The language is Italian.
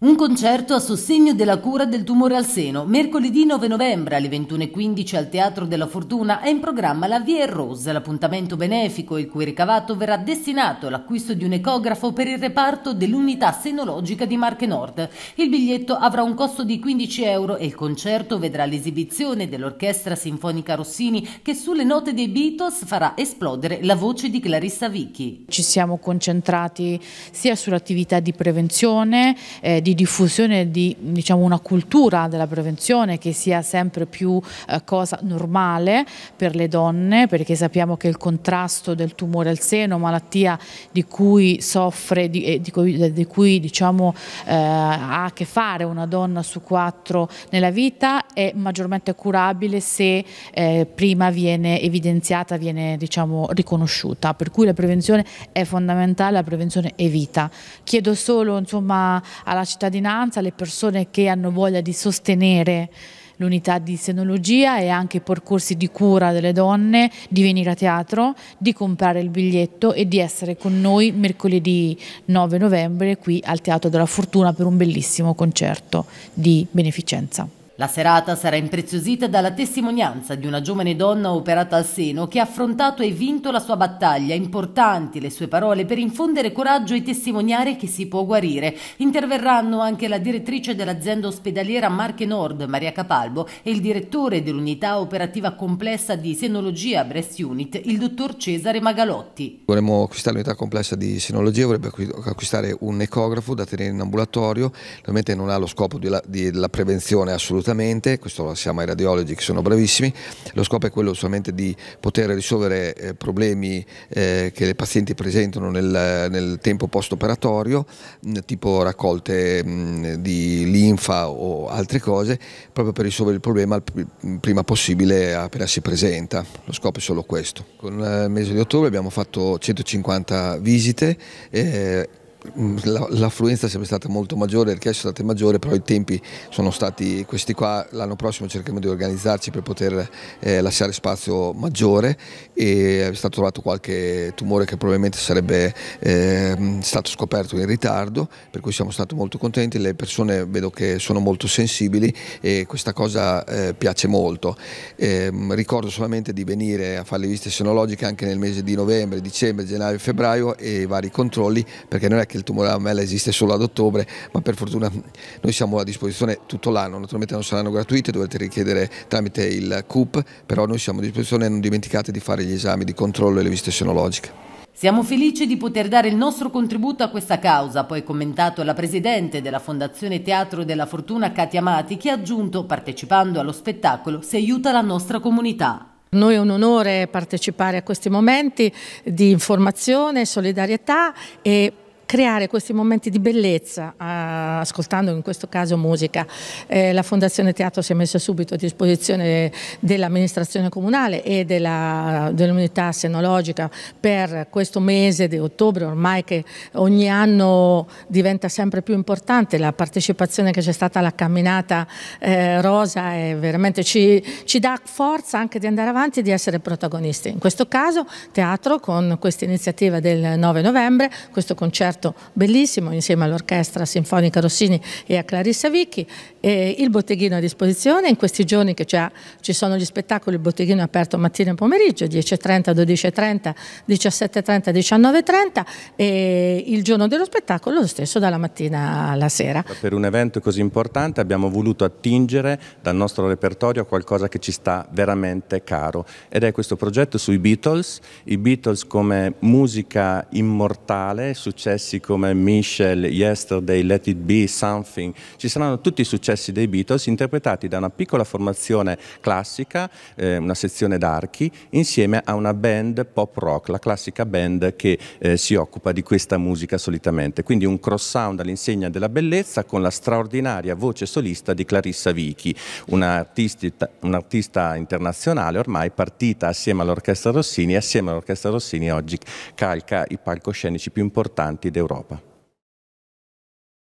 Un concerto a sostegno della cura del tumore al seno. Mercoledì 9 novembre alle 21.15 al Teatro della Fortuna è in programma la Via e Rose, l'appuntamento benefico il cui ricavato verrà destinato all'acquisto di un ecografo per il reparto dell'unità senologica di Marche Nord. Il biglietto avrà un costo di 15 euro e il concerto vedrà l'esibizione dell'Orchestra Sinfonica Rossini che sulle note dei Beatles farà esplodere la voce di Clarissa Vicchi. Ci siamo concentrati sia sull'attività di prevenzione, eh, di di diffusione di diciamo, una cultura della prevenzione che sia sempre più eh, cosa normale per le donne, perché sappiamo che il contrasto del tumore al seno, malattia di cui soffre, di, eh, di cui, di cui diciamo, eh, ha a che fare una donna su quattro nella vita, è maggiormente curabile se eh, prima viene evidenziata, viene diciamo, riconosciuta. Per cui la prevenzione è fondamentale, la prevenzione è vita. Chiedo solo insomma, alla città cittadinanza, le persone che hanno voglia di sostenere l'unità di senologia e anche i percorsi di cura delle donne, di venire a teatro, di comprare il biglietto e di essere con noi mercoledì 9 novembre qui al Teatro della Fortuna per un bellissimo concerto di beneficenza. La serata sarà impreziosita dalla testimonianza di una giovane donna operata al seno che ha affrontato e vinto la sua battaglia, importanti le sue parole per infondere coraggio e testimoniare che si può guarire. Interverranno anche la direttrice dell'azienda ospedaliera Marche Nord, Maria Capalbo, e il direttore dell'unità operativa complessa di senologia Breast Unit, il dottor Cesare Magalotti. Vorremmo acquistare l'unità complessa di senologia, vorrebbe acquistare un ecografo da tenere in ambulatorio, ovviamente non ha lo scopo della, della prevenzione assolutamente immediatamente, questo lo siamo ai radiologi che sono bravissimi, lo scopo è quello solamente di poter risolvere eh, problemi eh, che le pazienti presentano nel, nel tempo post-operatorio, tipo raccolte mh, di linfa o altre cose, proprio per risolvere il problema il prima possibile appena si presenta, lo scopo è solo questo. Con il mese di ottobre abbiamo fatto 150 visite. Eh, Mm, l'affluenza sarebbe stata molto maggiore, le richieste sono state maggiore, però i tempi sono stati questi qua, l'anno prossimo cercheremo di organizzarci per poter eh, lasciare spazio maggiore e è stato trovato qualche tumore che probabilmente sarebbe eh, stato scoperto in ritardo, per cui siamo stati molto contenti, le persone vedo che sono molto sensibili e questa cosa eh, piace molto. Ehm, ricordo solamente di venire a fare le viste senologiche anche nel mese di novembre, dicembre, gennaio e febbraio e i vari controlli perché non è che il tumore alla mammella esiste solo ad ottobre, ma per fortuna noi siamo a disposizione tutto l'anno, naturalmente non saranno gratuite, dovrete richiedere tramite il CUP, però noi siamo a disposizione e non dimenticate di fare gli esami di controllo e le visite senologiche. Siamo felici di poter dare il nostro contributo a questa causa, poi commentato la presidente della Fondazione Teatro della Fortuna Katia Amati, che ha aggiunto, partecipando allo spettacolo, si aiuta la nostra comunità. noi è un onore partecipare a questi momenti di informazione, solidarietà e creare questi momenti di bellezza, eh, ascoltando in questo caso musica. Eh, la Fondazione Teatro si è messa subito a disposizione dell'amministrazione comunale e dell'unità dell senologica per questo mese di ottobre, ormai che ogni anno diventa sempre più importante, la partecipazione che c'è stata alla camminata eh, rosa veramente ci, ci dà forza anche di andare avanti e di essere protagonisti. In questo caso teatro con questa iniziativa del 9 novembre, questo concerto concerto bellissimo insieme all'Orchestra Sinfonica Rossini e a Clarissa Vicchi. E il botteghino è a disposizione, in questi giorni che ci sono gli spettacoli, il botteghino è aperto mattina e pomeriggio, 10.30, 12.30, 17.30, 19.30 e il giorno dello spettacolo lo stesso dalla mattina alla sera. Per un evento così importante abbiamo voluto attingere dal nostro repertorio a qualcosa che ci sta veramente caro ed è questo progetto sui Beatles, i Beatles come musica immortale, successi successi come Michel, Yesterday, Let It Be, Something, ci saranno tutti i successi dei Beatles interpretati da una piccola formazione classica, eh, una sezione d'archi, insieme a una band pop rock, la classica band che eh, si occupa di questa musica solitamente. Quindi un cross sound all'insegna della bellezza con la straordinaria voce solista di Clarissa Vichi, un'artista un internazionale ormai partita assieme all'Orchestra Rossini e assieme all'Orchestra Rossini oggi calca i palcoscenici più importanti d'Europa.